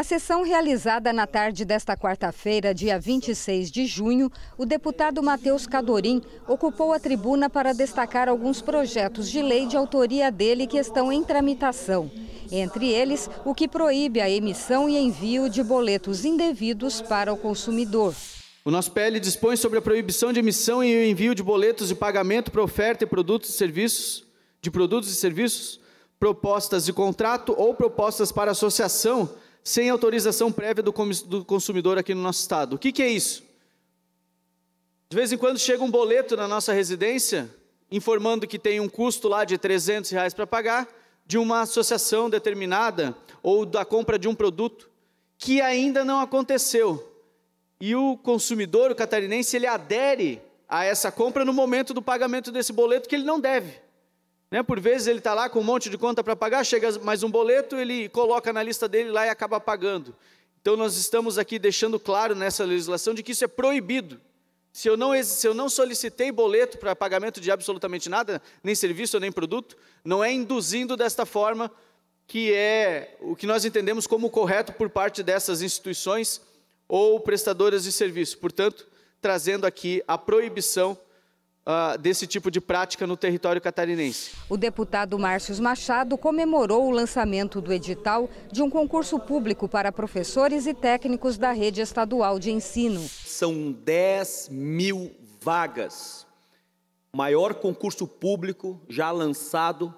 Na sessão realizada na tarde desta quarta-feira, dia 26 de junho, o deputado Matheus Cadorim ocupou a tribuna para destacar alguns projetos de lei de autoria dele que estão em tramitação. Entre eles, o que proíbe a emissão e envio de boletos indevidos para o consumidor. O nosso PL dispõe sobre a proibição de emissão e envio de boletos de pagamento para oferta e produtos e serviços, de produtos e serviços, propostas de contrato ou propostas para associação sem autorização prévia do consumidor aqui no nosso estado. O que, que é isso? De vez em quando chega um boleto na nossa residência informando que tem um custo lá de 300 reais para pagar de uma associação determinada ou da compra de um produto que ainda não aconteceu. E o consumidor, o catarinense, ele adere a essa compra no momento do pagamento desse boleto que ele não deve. Né? Por vezes ele está lá com um monte de conta para pagar, chega mais um boleto, ele coloca na lista dele lá e acaba pagando. Então nós estamos aqui deixando claro nessa legislação de que isso é proibido. Se eu não, se eu não solicitei boleto para pagamento de absolutamente nada, nem serviço nem produto, não é induzindo desta forma que é o que nós entendemos como correto por parte dessas instituições ou prestadoras de serviço. Portanto, trazendo aqui a proibição ah, desse tipo de prática no território catarinense. O deputado Márcio Machado comemorou o lançamento do edital de um concurso público para professores e técnicos da rede estadual de ensino. São 10 mil vagas. Maior concurso público já lançado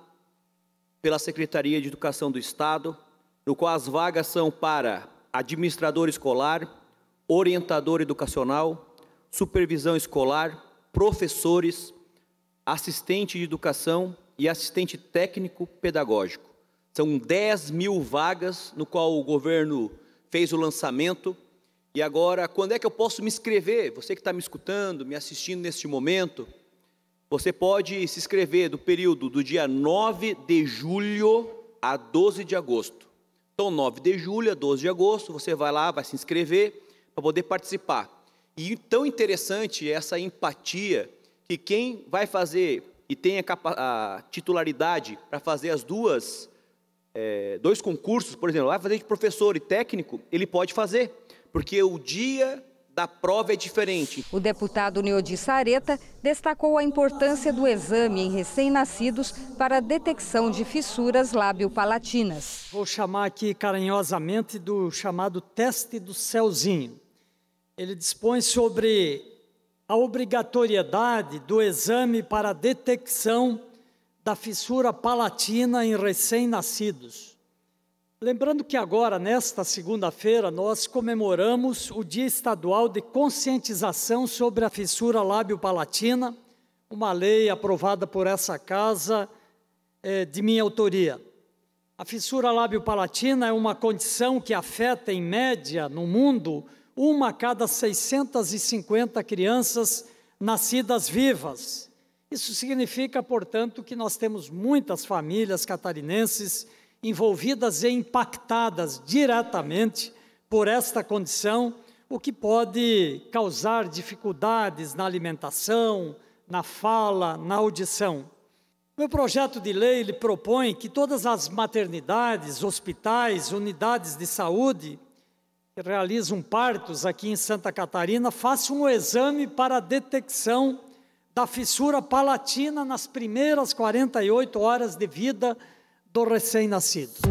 pela Secretaria de Educação do Estado, no qual as vagas são para administrador escolar, orientador educacional, supervisão escolar, professores, assistente de educação e assistente técnico pedagógico. São 10 mil vagas no qual o governo fez o lançamento. E agora, quando é que eu posso me inscrever? Você que está me escutando, me assistindo neste momento, você pode se inscrever do período do dia 9 de julho a 12 de agosto. Então, 9 de julho a 12 de agosto, você vai lá, vai se inscrever para poder participar. E tão interessante essa empatia que quem vai fazer e tem a, a titularidade para fazer as duas é, dois concursos, por exemplo, vai fazer de professor e técnico, ele pode fazer, porque o dia da prova é diferente. O deputado Neodi Sareta destacou a importância do exame em recém-nascidos para a detecção de fissuras lábio-palatinas. Vou chamar aqui carinhosamente do chamado teste do céuzinho ele dispõe sobre a obrigatoriedade do exame para a detecção da fissura palatina em recém-nascidos. Lembrando que agora, nesta segunda-feira, nós comemoramos o Dia Estadual de Conscientização sobre a Fissura Lábio-Palatina, uma lei aprovada por essa casa é, de minha autoria. A fissura lábio-palatina é uma condição que afeta, em média, no mundo, uma a cada 650 crianças nascidas vivas. Isso significa, portanto, que nós temos muitas famílias catarinenses envolvidas e impactadas diretamente por esta condição, o que pode causar dificuldades na alimentação, na fala, na audição. Meu projeto de lei ele propõe que todas as maternidades, hospitais, unidades de saúde realizam partos aqui em Santa Catarina façam um exame para detecção da fissura palatina nas primeiras 48 horas de vida do recém-nascido.